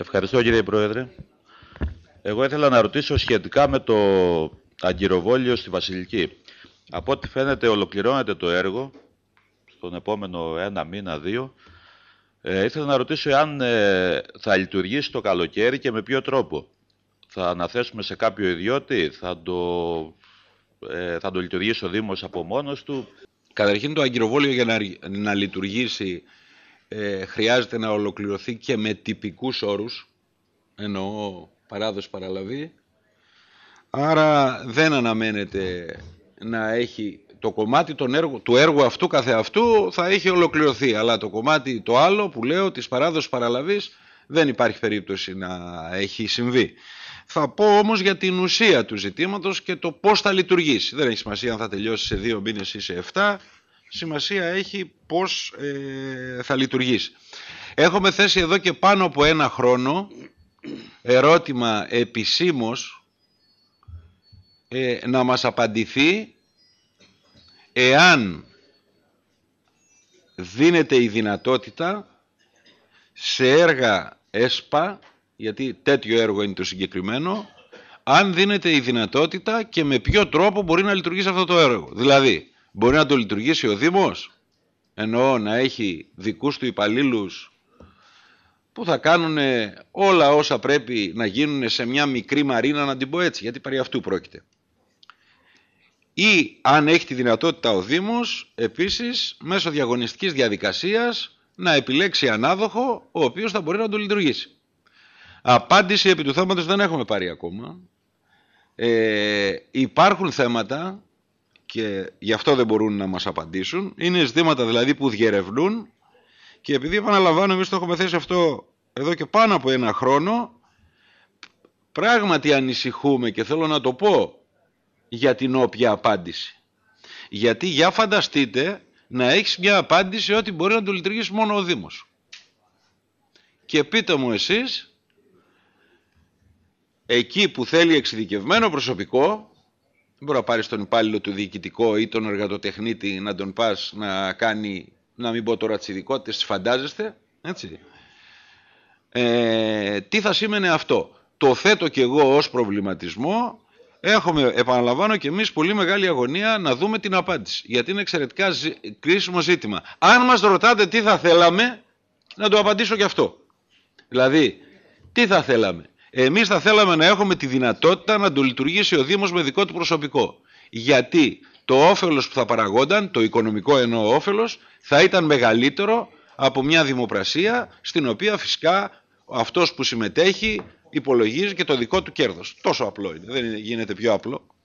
Ευχαριστώ κύριε Πρόεδρε. Εγώ ήθελα να ρωτήσω σχετικά με το αγκυροβόλιο στη Βασιλική. Από ό,τι φαίνεται ολοκληρώνεται το έργο στον επόμενο ένα μήνα, δύο. Ε, ήθελα να ρωτήσω αν ε, θα λειτουργήσει το καλοκαίρι και με ποιο τρόπο. Θα αναθέσουμε σε κάποιο ιδιώτη, θα το, ε, θα το λειτουργήσει ο Δήμος από μόνος του. Καταρχήν το αγκυροβόλιο για να, να λειτουργήσει ε, χρειάζεται να ολοκληρωθεί και με τυπικούς όρους, εννοώ παράδοση παραλαβή, άρα δεν αναμένεται να έχει το κομμάτι των έργου, του έργου αυτού καθεαυτού θα έχει ολοκληρωθεί, αλλά το κομμάτι το άλλο που λέω της παράδοσης παραλαβής δεν υπάρχει περίπτωση να έχει συμβεί. Θα πω όμως για την ουσία του ζητήματος και το πώς θα λειτουργήσει. Δεν έχει σημασία αν θα τελειώσει σε δύο μήνες ή σε εφτά, σημασία έχει πώς ε, θα λειτουργήσει. Έχουμε θέσει εδώ και πάνω από ένα χρόνο ερώτημα επισήμως ε, να μας απαντηθεί εάν δίνεται η δυνατότητα σε έργα ΕΣΠΑ, γιατί τέτοιο έργο είναι το συγκεκριμένο, αν δίνεται η δυνατότητα και με ποιο τρόπο μπορεί να λειτουργήσει αυτό το έργο. Δηλαδή, Μπορεί να το λειτουργήσει ο Δήμος. ενώ να έχει δικούς του υπαλλήλους που θα κάνουν όλα όσα πρέπει να γίνουν σε μια μικρή μαρίνα, να την πω έτσι, γιατί περί αυτού πρόκειται. Ή αν έχει τη δυνατότητα ο Δήμος, επίσης, μέσω διαγωνιστικής διαδικασίας, να επιλέξει ανάδοχο, ο οποίος θα μπορεί να το λειτουργήσει. Απάντηση επί του θέματος δεν έχουμε πάρει ακόμα. Ε, υπάρχουν θέματα και γι' αυτό δεν μπορούν να μας απαντήσουν. Είναι ζητήματα δηλαδή που διερευνούν και επειδή επαναλαμβάνω εμείς το έχουμε θέσει αυτό εδώ και πάνω από ένα χρόνο πράγματι ανησυχούμε και θέλω να το πω για την όποια απάντηση. Γιατί για φανταστείτε να έχεις μια απάντηση ότι μπορεί να το λειτουργήσει μόνο ο Δήμος. Και πείτε μου εσείς, εκεί που θέλει εξειδικευμένο προσωπικό, δεν μπορεί να πάρεις τον υπάλληλο του διοικητικό ή τον εργατοτεχνίτη να τον πας να κάνει, να μην πω τώρα τις ειδικότητες, τις φαντάζεστε. Έτσι. Ε, τι θα σήμαινε αυτό. Το θέτω και εγώ ως προβληματισμό. Έχουμε, επαναλαμβάνω και εμείς, πολύ μεγάλη αγωνία να δούμε την απάντηση. Γιατί είναι εξαιρετικά κρίσιμο ζήτημα. Αν μας ρωτάτε τι θα θέλαμε, να το απαντήσω και αυτό. Δηλαδή, τι θα θέλαμε. Εμείς θα θέλαμε να έχουμε τη δυνατότητα να το λειτουργήσει ο Δήμος με δικό του προσωπικό. Γιατί το όφελος που θα παραγόνταν, το οικονομικό εννοώ όφελος, θα ήταν μεγαλύτερο από μια δημοπρασία στην οποία φυσικά αυτός που συμμετέχει υπολογίζει και το δικό του κέρδος. Τόσο απλό είναι. Δεν γίνεται πιο απλό.